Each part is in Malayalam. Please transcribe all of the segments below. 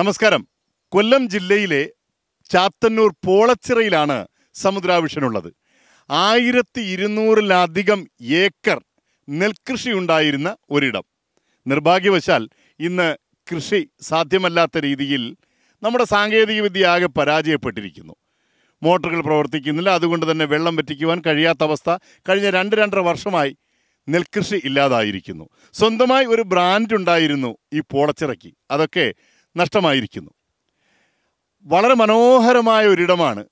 നമസ്കാരം കൊല്ലം ജില്ലയിലെ ചാത്തന്നൂർ പോളച്ചിറയിലാണ് സമുദ്രാവിഷനുള്ളത് ആയിരത്തി ഇരുന്നൂറിലധികം ഏക്കർ നെൽകൃഷി ഉണ്ടായിരുന്ന ഒരിടം നിർഭാഗ്യവശാൽ ഇന്ന് കൃഷി സാധ്യമല്ലാത്ത രീതിയിൽ നമ്മുടെ സാങ്കേതികവിദ്യ ആകെ പരാജയപ്പെട്ടിരിക്കുന്നു മോട്ടറുകൾ പ്രവർത്തിക്കുന്നില്ല അതുകൊണ്ട് തന്നെ വെള്ളം വറ്റിക്കുവാൻ കഴിയാത്ത അവസ്ഥ കഴിഞ്ഞ രണ്ട് രണ്ടര വർഷമായി നെൽകൃഷി ഇല്ലാതായിരിക്കുന്നു സ്വന്തമായി ഒരു ബ്രാൻഡ് ഉണ്ടായിരുന്നു ഈ പോളച്ചിറയ്ക്ക് അതൊക്കെ നഷ്ടമായിരിക്കുന്നു വളരെ മനോഹരമായ ഒരിടമാണ്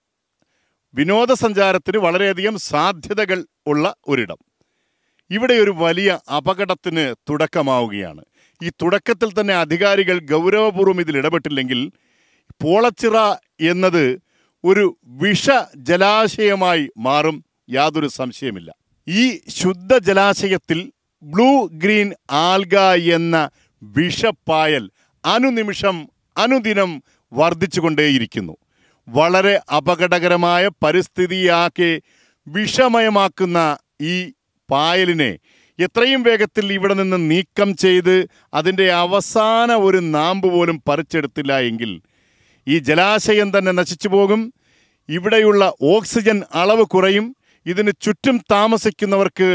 വിനോദസഞ്ചാരത്തിന് വളരെയധികം സാധ്യതകൾ ഉള്ള ഒരിടം ഇവിടെ ഒരു വലിയ അപകടത്തിന് തുടക്കമാവുകയാണ് ഈ തുടക്കത്തിൽ തന്നെ അധികാരികൾ ഗൗരവപൂർവ്വം ഇതിൽ ഇടപെട്ടില്ലെങ്കിൽ പോളച്ചിറ എന്നത് ഒരു വിഷ ജലാശയമായി മാറും യാതൊരു സംശയമില്ല ഈ ശുദ്ധ ജലാശയത്തിൽ ബ്ലൂ ഗ്രീൻ ആൽഗ എന്ന വിഷപ്പായൽ അനുനിമിഷം അനുദിനം വർദ്ധിച്ചുകൊണ്ടേയിരിക്കുന്നു വളരെ അപകടകരമായ പരിസ്ഥിതിയാക്കി വിഷമയമാക്കുന്ന ഈ പായലിനെ എത്രയും വേഗത്തിൽ ഇവിടെ നിന്ന് നീക്കം ചെയ്ത് അതിൻ്റെ അവസാന ഒരു നാമ്പ് പോലും പറിച്ചെടുത്തില്ല എങ്കിൽ ഈ ജലാശയം തന്നെ നശിച്ചു പോകും ഇവിടെയുള്ള ഓക്സിജൻ അളവ് കുറയും ഇതിന് ചുറ്റും താമസിക്കുന്നവർക്ക്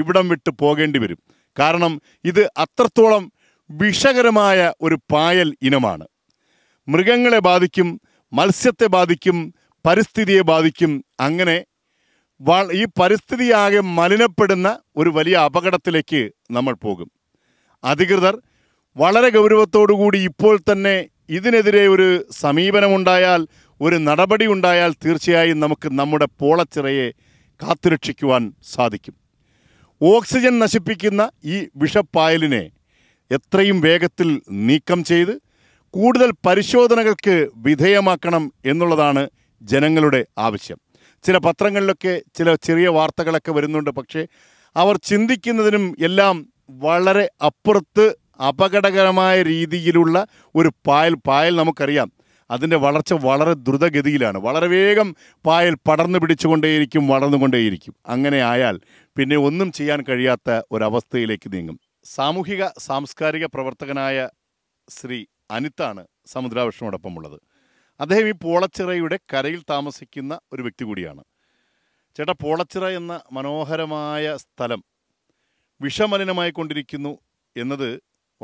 ഇവിടം വിട്ട് പോകേണ്ടി വരും കാരണം ഇത് അത്രത്തോളം വിഷകരമായ ഒരു പായൽ ഇനമാണ് മൃഗങ്ങളെ ബാധിക്കും മത്സ്യത്തെ ബാധിക്കും പരിസ്ഥിതിയെ ബാധിക്കും അങ്ങനെ ഈ പരിസ്ഥിതിയാകെ മലിനപ്പെടുന്ന ഒരു വലിയ അപകടത്തിലേക്ക് നമ്മൾ പോകും അധികൃതർ വളരെ ഗൗരവത്തോടുകൂടി ഇപ്പോൾ തന്നെ ഇതിനെതിരെ ഒരു സമീപനമുണ്ടായാൽ ഒരു നടപടി ഉണ്ടായാൽ തീർച്ചയായും നമുക്ക് നമ്മുടെ പോളച്ചിറയെ കാത്തുരക്ഷിക്കുവാൻ സാധിക്കും ഓക്സിജൻ നശിപ്പിക്കുന്ന ഈ വിഷപ്പായലിനെ എത്രയും വേഗത്തിൽ നീക്കം ചെയ്ത് കൂടുതൽ പരിശോധനകൾക്ക് വിധേയമാക്കണം എന്നുള്ളതാണ് ജനങ്ങളുടെ ആവശ്യം ചില പത്രങ്ങളിലൊക്കെ ചില ചെറിയ വാർത്തകളൊക്കെ വരുന്നുണ്ട് പക്ഷേ അവർ ചിന്തിക്കുന്നതിനും എല്ലാം വളരെ അപ്പുറത്ത് അപകടകരമായ രീതിയിലുള്ള ഒരു പായൽ പായൽ നമുക്കറിയാം അതിൻ്റെ വളർച്ച വളരെ ദ്രുതഗതിയിലാണ് വളരെ വേഗം പായൽ പടർന്നു പിടിച്ചുകൊണ്ടേയിരിക്കും വളർന്നുകൊണ്ടേയിരിക്കും അങ്ങനെ ആയാൽ പിന്നെ ഒന്നും ചെയ്യാൻ കഴിയാത്ത ഒരവസ്ഥയിലേക്ക് നീങ്ങും സാമൂഹിക സാംസ്കാരിക പ്രവർത്തകനായ ശ്രീ അനിത്താണ് ഉള്ളത് അദ്ദേഹം ഈ പോളച്ചിറയുടെ കരയിൽ താമസിക്കുന്ന ഒരു വ്യക്തി കൂടിയാണ് ചേട്ടാ പോളച്ചിറ എന്ന മനോഹരമായ സ്ഥലം വിഷമലിനമായി കൊണ്ടിരിക്കുന്നു എന്നത്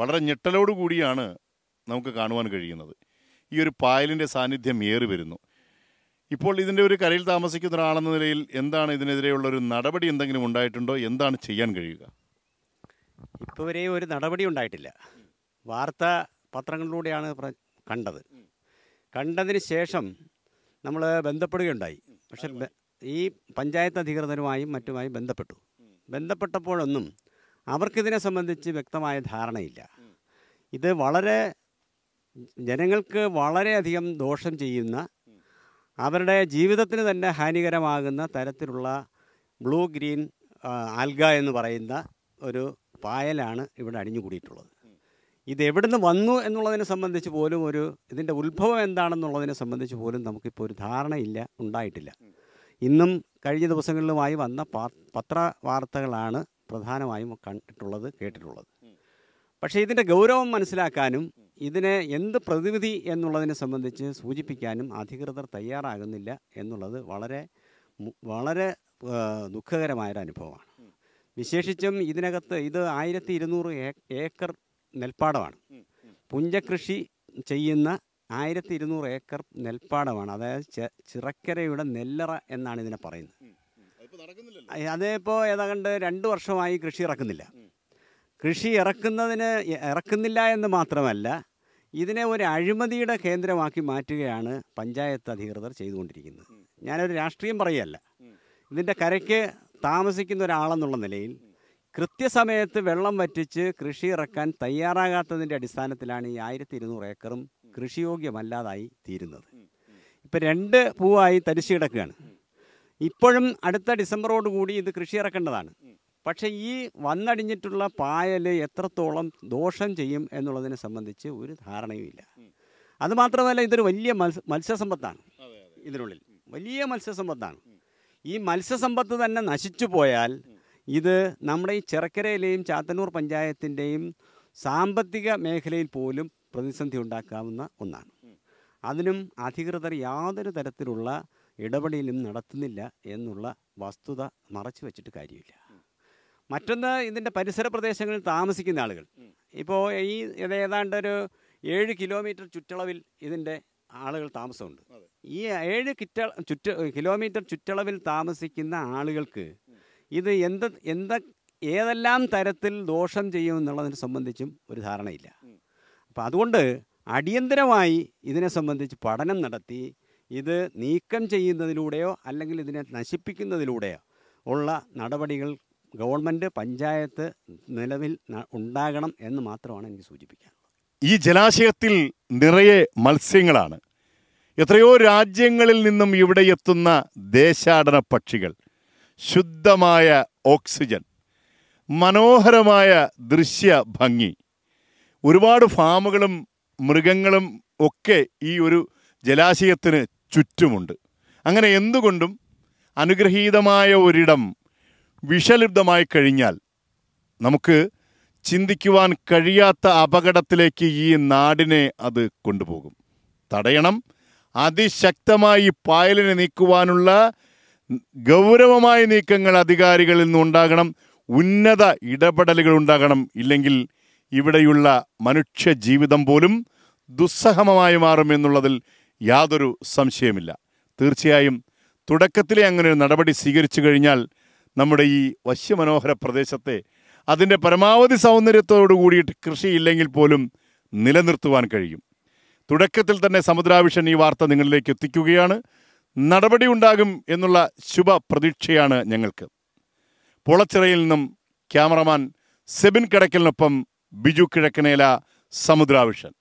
വളരെ ഞെട്ടലോടുകൂടിയാണ് നമുക്ക് കാണുവാൻ കഴിയുന്നത് ഈ ഒരു പായലിൻ്റെ സാന്നിധ്യം ഏറി വരുന്നു ഇപ്പോൾ ഇതിൻ്റെ ഒരു കരയിൽ താമസിക്കുന്ന ഒരാളെന്ന നിലയിൽ എന്താണ് ഇതിനെതിരെയുള്ള ഒരു നടപടി എന്തെങ്കിലും ഉണ്ടായിട്ടുണ്ടോ എന്താണ് ചെയ്യാൻ കഴിയുക ഇപ്പോൾ വരെ ഒരു നടപടി ഉണ്ടായിട്ടില്ല വാർത്ത പത്രങ്ങളിലൂടെയാണ് കണ്ടത് കണ്ടതിന് ശേഷം നമ്മൾ ബന്ധപ്പെടുകയുണ്ടായി പക്ഷെ ഈ പഞ്ചായത്ത് അധികൃതരുമായും മറ്റുമായി ബന്ധപ്പെട്ടു ബന്ധപ്പെട്ടപ്പോഴൊന്നും അവർക്കിതിനെ സംബന്ധിച്ച് വ്യക്തമായ ധാരണയില്ല ഇത് വളരെ ജനങ്ങൾക്ക് വളരെയധികം ദോഷം ചെയ്യുന്ന അവരുടെ ജീവിതത്തിന് തന്നെ ഹാനികരമാകുന്ന തരത്തിലുള്ള ബ്ലൂ ഗ്രീൻ ആൽഗ എന്ന് പറയുന്ന ഒരു പായലാണ് ഇവിടെ അടിഞ്ഞുകൂടിയിട്ടുള്ളത് ഇത് എവിടുന്ന് വന്നു എന്നുള്ളതിനെ സംബന്ധിച്ച് പോലും ഒരു ഇതിൻ്റെ ഉത്ഭവം എന്താണെന്നുള്ളതിനെ സംബന്ധിച്ച് പോലും നമുക്കിപ്പോൾ ഒരു ധാരണയില്ല ഉണ്ടായിട്ടില്ല ഇന്നും കഴിഞ്ഞ ദിവസങ്ങളിലുമായി വന്ന പത്ര വാർത്തകളാണ് പ്രധാനമായും കണ്ടിട്ടുള്ളത് കേട്ടിട്ടുള്ളത് പക്ഷേ ഇതിൻ്റെ ഗൗരവം മനസ്സിലാക്കാനും ഇതിനെ എന്ത് പ്രതിവിധി എന്നുള്ളതിനെ സംബന്ധിച്ച് സൂചിപ്പിക്കാനും അധികൃതർ തയ്യാറാകുന്നില്ല എന്നുള്ളത് വളരെ വളരെ ദുഃഖകരമായൊരു അനുഭവമാണ് വിശേഷിച്ചും ഇതിനകത്ത് ഇത് ആയിരത്തി ഇരുന്നൂറ് ഏക്കർ നെൽപ്പാടമാണ് പുഞ്ചകൃഷി ചെയ്യുന്ന ആയിരത്തി ഇരുന്നൂറ് ഏക്കർ നെൽപ്പാടമാണ് അതായത് ചിറക്കരയുടെ നെല്ലറ എന്നാണ് ഇതിനെ പറയുന്നത് അതിപ്പോൾ ഏതാണ്ട് രണ്ട് വർഷമായി കൃഷി ഇറക്കുന്നില്ല കൃഷി ഇറക്കുന്നതിന് ഇറക്കുന്നില്ല എന്ന് മാത്രമല്ല ഇതിനെ ഒരു അഴിമതിയുടെ കേന്ദ്രമാക്കി മാറ്റുകയാണ് പഞ്ചായത്ത് അധികൃതർ ചെയ്തുകൊണ്ടിരിക്കുന്നത് ഞാനൊരു രാഷ്ട്രീയം പറയുകയല്ല ഇതിൻ്റെ കരയ്ക്ക് താമസിക്കുന്ന ഒരാളെന്നുള്ള നിലയിൽ കൃത്യസമയത്ത് വെള്ളം വറ്റിച്ച് കൃഷി ഇറക്കാൻ തയ്യാറാകാത്തതിൻ്റെ അടിസ്ഥാനത്തിലാണ് ഈ ആയിരത്തി ഇരുന്നൂറ് ഏക്കറും കൃഷിയോഗ്യമല്ലാതായി തീരുന്നത് ഇപ്പം രണ്ട് പൂവായി തരിശു കിടക്കുകയാണ് ഇപ്പോഴും അടുത്ത ഡിസംബറോട് കൂടി ഇത് കൃഷി ഇറക്കേണ്ടതാണ് പക്ഷേ ഈ വന്നടിഞ്ഞിട്ടുള്ള പായൽ എത്രത്തോളം ദോഷം ചെയ്യും എന്നുള്ളതിനെ സംബന്ധിച്ച് ഒരു ധാരണയുമില്ല അതുമാത്രമല്ല ഇതൊരു വലിയ മത്സ്യസമ്പത്താണ് ഇതിനുള്ളിൽ വലിയ മത്സ്യസമ്പത്താണ് ഈ മത്സ്യസമ്പത്ത് തന്നെ നശിച്ചു പോയാൽ ഇത് നമ്മുടെ ഈ ചിറക്കരയിലെയും ചാത്തന്നൂർ പഞ്ചായത്തിൻ്റെയും സാമ്പത്തിക മേഖലയിൽ പോലും പ്രതിസന്ധി ഉണ്ടാക്കാവുന്ന ഒന്നാണ് അതിനും അധികൃതർ യാതൊരു തരത്തിലുള്ള ഇടപെടലും നടത്തുന്നില്ല എന്നുള്ള വസ്തുത മറച്ചു വെച്ചിട്ട് കാര്യമില്ല മറ്റൊന്ന് ഇതിൻ്റെ പരിസര പ്രദേശങ്ങളിൽ താമസിക്കുന്ന ആളുകൾ ഇപ്പോൾ ഈ ഏതാണ്ട് ഒരു ഏഴ് കിലോമീറ്റർ ചുറ്റളവിൽ ഇതിൻ്റെ ആളുകൾ താമസമുണ്ട് ഈ ഏഴ് കിറ്റ ചുറ്റ കിലോമീറ്റർ ചുറ്റളവിൽ താമസിക്കുന്ന ആളുകൾക്ക് ഇത് എന്ത് എന്ത ഏതെല്ലാം തരത്തിൽ ദോഷം ചെയ്യുമെന്നുള്ളതിനെ സംബന്ധിച്ചും ഒരു ധാരണയില്ല അപ്പോൾ അതുകൊണ്ട് അടിയന്തരമായി ഇതിനെ സംബന്ധിച്ച് പഠനം നടത്തി ഇത് നീക്കം ചെയ്യുന്നതിലൂടെയോ അല്ലെങ്കിൽ ഇതിനെ നശിപ്പിക്കുന്നതിലൂടെയോ ഉള്ള നടപടികൾ ഗവൺമെൻറ് പഞ്ചായത്ത് നിലവിൽ ഉണ്ടാകണം എന്ന് മാത്രമാണ് എനിക്ക് സൂചിപ്പിക്കാൻ ഈ ജലാശയത്തിൽ നിറയെ മത്സ്യങ്ങളാണ് എത്രയോ രാജ്യങ്ങളിൽ നിന്നും ഇവിടെ എത്തുന്ന ദേശാടന പക്ഷികൾ ശുദ്ധമായ ഓക്സിജൻ മനോഹരമായ ദൃശ്യ ഭംഗി ഒരുപാട് ഫാമുകളും മൃഗങ്ങളും ഒക്കെ ഈ ഒരു ജലാശയത്തിന് ചുറ്റുമുണ്ട് അങ്ങനെ എന്തുകൊണ്ടും അനുഗ്രഹീതമായ ഒരിടം വിഷലിപ്തമായി കഴിഞ്ഞാൽ നമുക്ക് ചിന്തിക്കുവാൻ കഴിയാത്ത അപകടത്തിലേക്ക് ഈ നാടിനെ അത് കൊണ്ടുപോകും തടയണം അതിശക്തമായി പായലിനെ നീക്കുവാനുള്ള ഗൗരവമായ നീക്കങ്ങൾ അധികാരികളിൽ നിന്നുണ്ടാകണം ഉന്നത ഇടപെടലുകൾ ഉണ്ടാകണം ഇല്ലെങ്കിൽ ഇവിടെയുള്ള മനുഷ്യ ജീവിതം പോലും ദുസ്സഹമമായി മാറും എന്നുള്ളതിൽ യാതൊരു സംശയമില്ല തീർച്ചയായും തുടക്കത്തിലെ അങ്ങനെ ഒരു നടപടി സ്വീകരിച്ചു കഴിഞ്ഞാൽ നമ്മുടെ ഈ വശ്യമനോഹര പ്രദേശത്തെ അതിൻ്റെ പരമാവധി സൗന്ദര്യത്തോടു കൂടിയിട്ട് കൃഷിയില്ലെങ്കിൽ പോലും നിലനിർത്തുവാൻ കഴിയും തുടക്കത്തിൽ തന്നെ സമുദ്രാവിഷൻ ഈ വാർത്ത നിങ്ങളിലേക്ക് എത്തിക്കുകയാണ് നടപടി ഉണ്ടാകും എന്നുള്ള ശുഭ പ്രതീക്ഷയാണ് ഞങ്ങൾക്ക് പുളച്ചിറയിൽ നിന്നും ക്യാമറമാൻ സെബിൻ കിടക്കലിനൊപ്പം ബിജു കിഴക്കനേല സമുദ്രാവിഷൻ